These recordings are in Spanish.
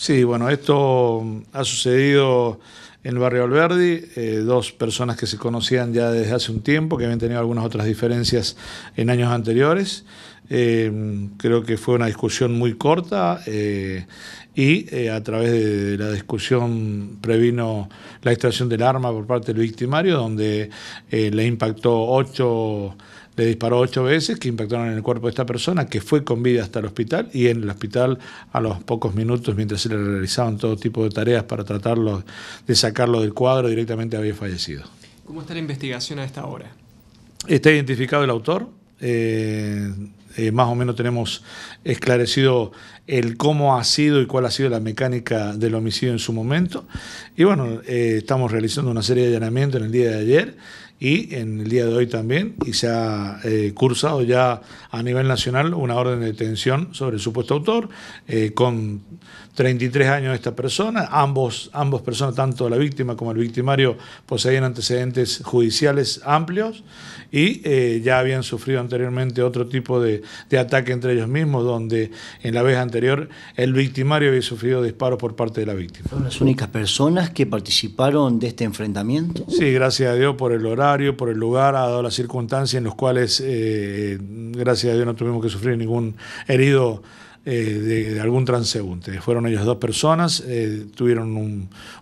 Sí, bueno, esto ha sucedido en el barrio Alberdi, eh, dos personas que se conocían ya desde hace un tiempo, que habían tenido algunas otras diferencias en años anteriores. Eh, creo que fue una discusión muy corta eh, y a través de la discusión previno la extracción del arma por parte del victimario, donde le impactó ocho le disparó ocho veces que impactaron en el cuerpo de esta persona, que fue con vida hasta el hospital y en el hospital a los pocos minutos, mientras se le realizaban todo tipo de tareas para tratarlo de sacar sacarlo del cuadro, directamente había fallecido. ¿Cómo está la investigación a esta hora? Está identificado el autor. Eh, eh, más o menos tenemos esclarecido el cómo ha sido y cuál ha sido la mecánica del homicidio en su momento. Y bueno, eh, estamos realizando una serie de allanamientos en el día de ayer y en el día de hoy también, y se ha eh, cursado ya a nivel nacional una orden de detención sobre el supuesto autor, eh, con 33 años esta persona, ambos, ambos personas, tanto la víctima como el victimario, poseían antecedentes judiciales amplios y eh, ya habían sufrido anteriormente otro tipo de, ataque entre ellos mismos, donde en la vez anterior el victimario había sufrido disparos por parte de la víctima. ¿Son las únicas personas que participaron de este enfrentamiento? Sí, gracias a Dios por el horario por el lugar, ha dado las circunstancias en las cuales, eh, gracias a Dios, no tuvimos que sufrir ningún herido eh, de, algún transeúnte. Fueron ellos dos personas, eh, tuvieron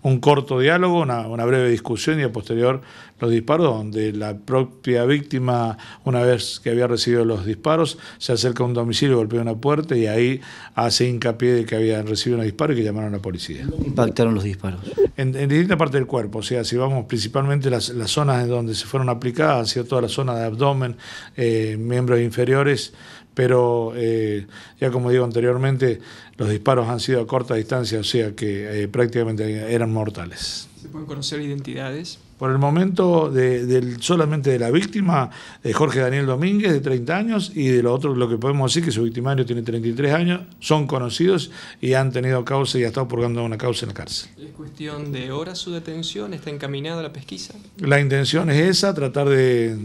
un, corto diálogo, una, breve discusión y a posterior los disparos, donde la propia víctima, una vez que había recibido los disparos, se acerca a un domicilio, golpea una puerta y ahí hace hincapié de que habían recibido un disparo y que llamaron a la policía. ¿Impactaron los disparos? En, distintas partes parte del cuerpo, o sea, si vamos principalmente las, las zonas en donde se fueron aplicadas, hacia toda la zona de abdomen, eh, miembros inferiores, pero eh, ya como digo anteriormente, los disparos han sido a corta distancia, o sea que eh, prácticamente eran mortales. Se pueden conocer identidades. Por el momento del, solamente de la víctima, de eh, Jorge Daniel Domínguez, de 30 años, y de lo otro, lo que podemos decir, que su victimario tiene 33 años, son conocidos y han tenido causa y ha estado purgando una causa en la cárcel. ¿Es cuestión de horas su detención? ¿Está encaminada la pesquisa? La intención es esa, tratar de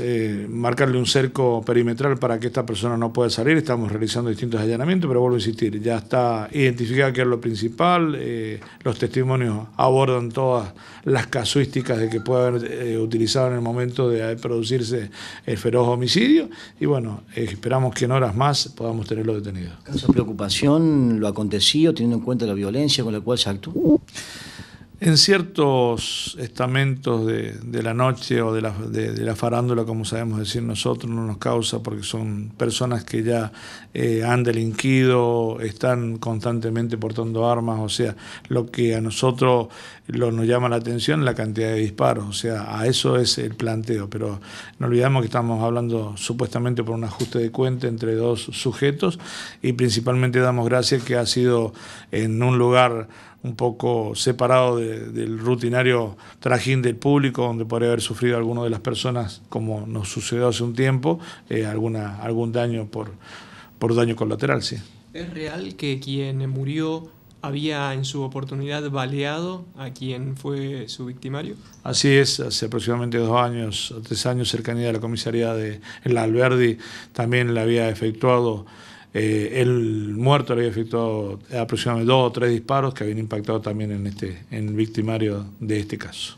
eh, marcarle un cerco perimetral para que esta persona no pueda salir. Estamos realizando distintos allanamientos, pero vuelvo a insistir, ya está identificada que es lo principal, eh, los testimonios abordan todas las casuísticas de que puede haber eh, utilizado en el momento de producirse el feroz homicidio. Y bueno, eh, esperamos que en horas más podamos tenerlo detenido. su preocupación lo acontecido teniendo en cuenta la violencia con la cual se actuó? En ciertos estamentos de, la noche o de la, farándula, como sabemos decir nosotros, no nos causa porque son personas que ya eh, han delinquido, están constantemente portando armas, o sea, lo que a nosotros lo, nos llama la atención es la cantidad de disparos, o sea, a eso es el planteo, pero no olvidemos que estamos hablando supuestamente por un ajuste de cuenta entre dos sujetos y principalmente damos gracias que ha sido en un lugar un poco separado del rutinario trajín del público, donde podría haber sufrido alguna de las personas, como nos sucedió hace un tiempo, eh, alguna, algún daño por, por daño colateral, sí. ¿Es real que quien murió había en su oportunidad baleado a quien fue su victimario? Así es, hace aproximadamente dos años, tres años, cercanía de la comisaría de la Alberdi, también le había efectuado eh, el muerto le había efectuado aproximadamente dos o tres disparos que habían impactado también en, este, en el victimario de este caso.